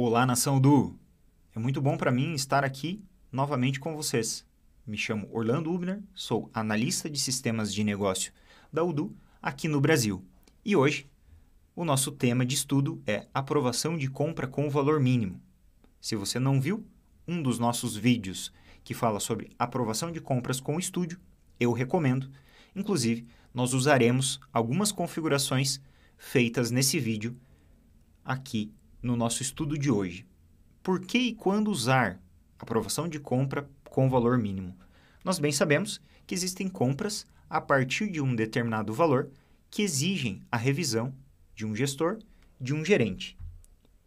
Olá, nação do! É muito bom para mim estar aqui novamente com vocês. Me chamo Orlando Ubner, sou analista de sistemas de negócio da UDU aqui no Brasil. E hoje, o nosso tema de estudo é aprovação de compra com valor mínimo. Se você não viu um dos nossos vídeos que fala sobre aprovação de compras com estúdio, eu recomendo. Inclusive, nós usaremos algumas configurações feitas nesse vídeo aqui no nosso estudo de hoje. Por que e quando usar aprovação de compra com valor mínimo? Nós bem sabemos que existem compras a partir de um determinado valor que exigem a revisão de um gestor, de um gerente.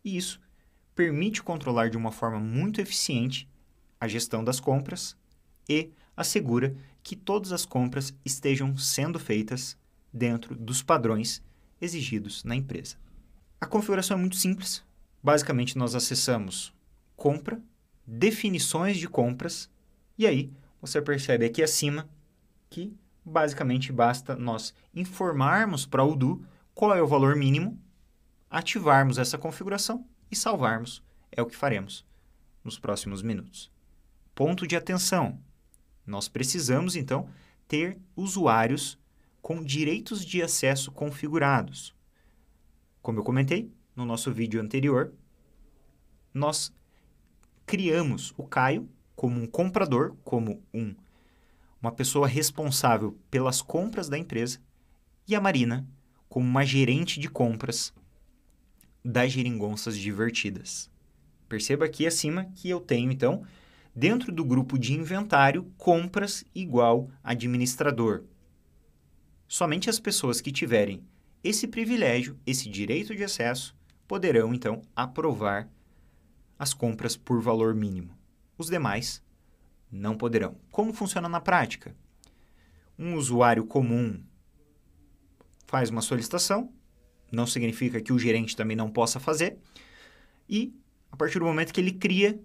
E isso permite controlar de uma forma muito eficiente a gestão das compras e assegura que todas as compras estejam sendo feitas dentro dos padrões exigidos na empresa. A configuração é muito simples. Basicamente, nós acessamos compra, definições de compras, e aí você percebe aqui acima que basicamente basta nós informarmos para o Odoo qual é o valor mínimo, ativarmos essa configuração e salvarmos. É o que faremos nos próximos minutos. Ponto de atenção. Nós precisamos, então, ter usuários com direitos de acesso configurados. Como eu comentei no nosso vídeo anterior, nós criamos o Caio como um comprador, como um, uma pessoa responsável pelas compras da empresa, e a Marina como uma gerente de compras das geringonças divertidas. Perceba aqui acima que eu tenho, então, dentro do grupo de inventário, compras igual administrador. Somente as pessoas que tiverem esse privilégio, esse direito de acesso, poderão então aprovar as compras por valor mínimo. Os demais não poderão. Como funciona na prática? Um usuário comum faz uma solicitação, não significa que o gerente também não possa fazer, e a partir do momento que ele cria,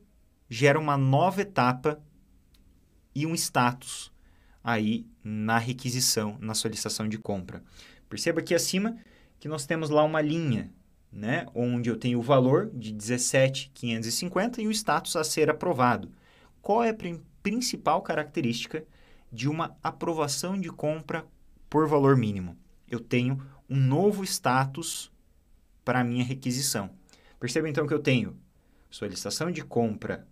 gera uma nova etapa e um status aí na requisição, na solicitação de compra. Perceba aqui acima que nós temos lá uma linha, né, onde eu tenho o valor de 17,550 e o status a ser aprovado. Qual é a principal característica de uma aprovação de compra por valor mínimo? Eu tenho um novo status para a minha requisição. Perceba então que eu tenho solicitação de compra,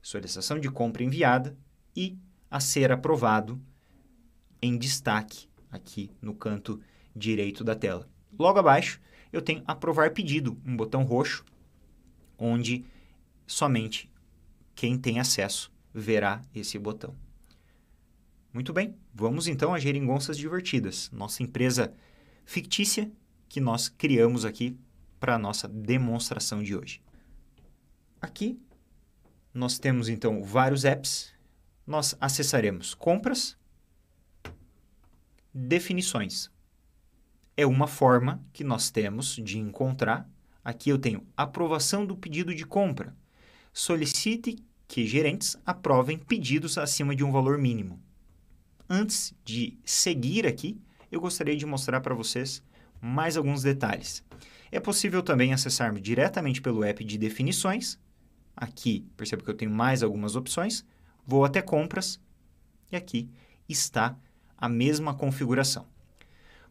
solicitação de compra enviada e a ser aprovado em destaque aqui no canto direito da tela. Logo abaixo, eu tenho aprovar pedido, um botão roxo, onde somente quem tem acesso verá esse botão. Muito bem, vamos então a Geringonças Divertidas, nossa empresa fictícia que nós criamos aqui para a nossa demonstração de hoje. Aqui nós temos então vários apps. Nós acessaremos compras, definições é uma forma que nós temos de encontrar. Aqui eu tenho aprovação do pedido de compra. Solicite que gerentes aprovem pedidos acima de um valor mínimo. Antes de seguir aqui, eu gostaria de mostrar para vocês mais alguns detalhes. É possível também acessar diretamente pelo app de definições. Aqui, percebo que eu tenho mais algumas opções. Vou até compras e aqui está a mesma configuração.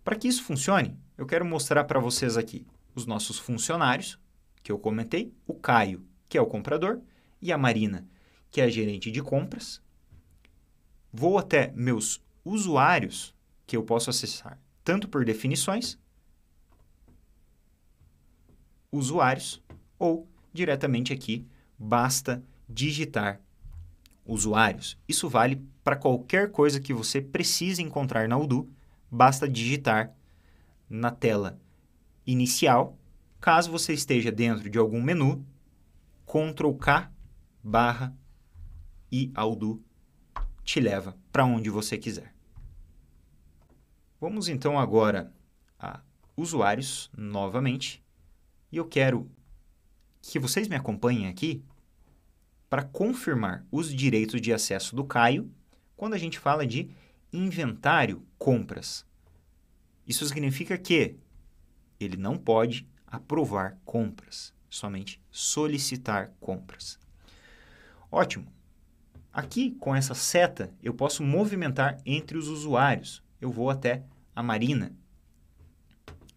Para que isso funcione, eu quero mostrar para vocês aqui os nossos funcionários, que eu comentei, o Caio, que é o comprador, e a Marina, que é a gerente de compras. Vou até meus usuários, que eu posso acessar tanto por definições, usuários, ou diretamente aqui, basta digitar usuários. Isso vale para qualquer coisa que você precise encontrar na Odoo basta digitar na tela inicial, caso você esteja dentro de algum menu, Ctrl K barra e Aldo te leva para onde você quiser. Vamos então agora a usuários novamente e eu quero que vocês me acompanhem aqui para confirmar os direitos de acesso do Caio quando a gente fala de inventário, compras. Isso significa que ele não pode aprovar compras, somente solicitar compras. Ótimo. Aqui, com essa seta, eu posso movimentar entre os usuários. Eu vou até a Marina.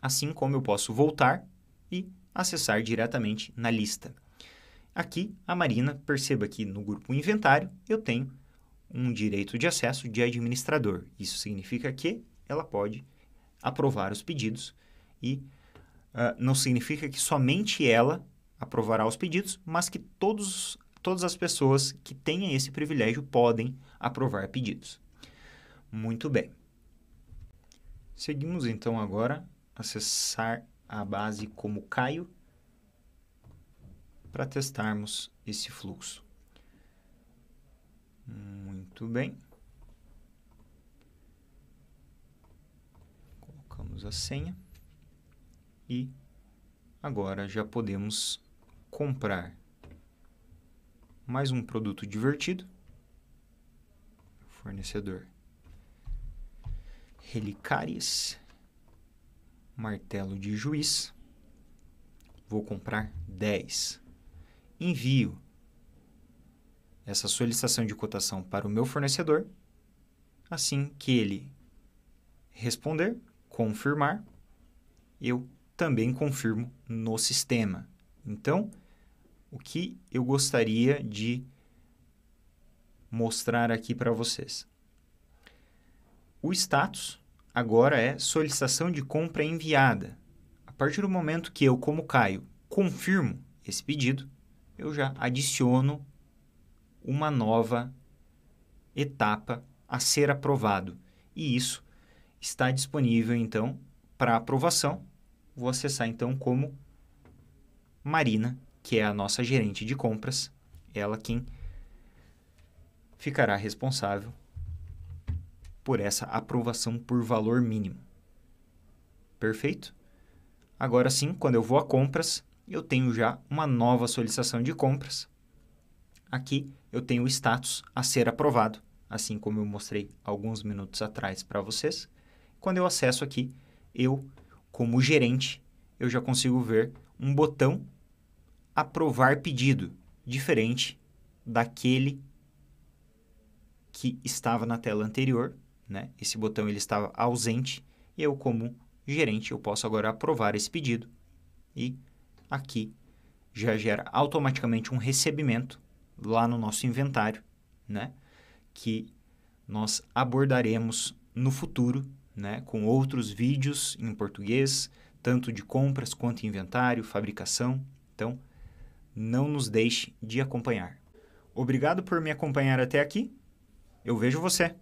Assim como eu posso voltar e acessar diretamente na lista. Aqui, a Marina, perceba que no grupo Inventário eu tenho um direito de acesso de administrador. Isso significa que ela pode aprovar os pedidos e uh, não significa que somente ela aprovará os pedidos, mas que todos, todas as pessoas que tenham esse privilégio podem aprovar pedidos. Muito bem. Seguimos então agora acessar a base como Caio para testarmos esse fluxo. Muito bem. Colocamos a senha e agora já podemos comprar mais um produto divertido. Fornecedor. relicários Martelo de juiz. Vou comprar 10. Envio essa solicitação de cotação para o meu fornecedor. Assim que ele responder, confirmar, eu também confirmo no sistema. Então, o que eu gostaria de mostrar aqui para vocês? O status agora é solicitação de compra enviada. A partir do momento que eu, como Caio, confirmo esse pedido, eu já adiciono uma nova etapa a ser aprovado. E isso está disponível então para aprovação. Vou acessar então como Marina, que é a nossa gerente de compras, ela quem ficará responsável por essa aprovação por valor mínimo. Perfeito? Agora sim, quando eu vou a compras, eu tenho já uma nova solicitação de compras Aqui eu tenho o status a ser aprovado, assim como eu mostrei alguns minutos atrás para vocês. Quando eu acesso aqui, eu, como gerente, eu já consigo ver um botão aprovar pedido, diferente daquele que estava na tela anterior, né? Esse botão ele estava ausente e eu como gerente eu posso agora aprovar esse pedido e aqui já gera automaticamente um recebimento lá no nosso inventário, né? Que nós abordaremos no futuro, né? Com outros vídeos em português, tanto de compras quanto inventário, fabricação. Então, não nos deixe de acompanhar. Obrigado por me acompanhar até aqui. Eu vejo você!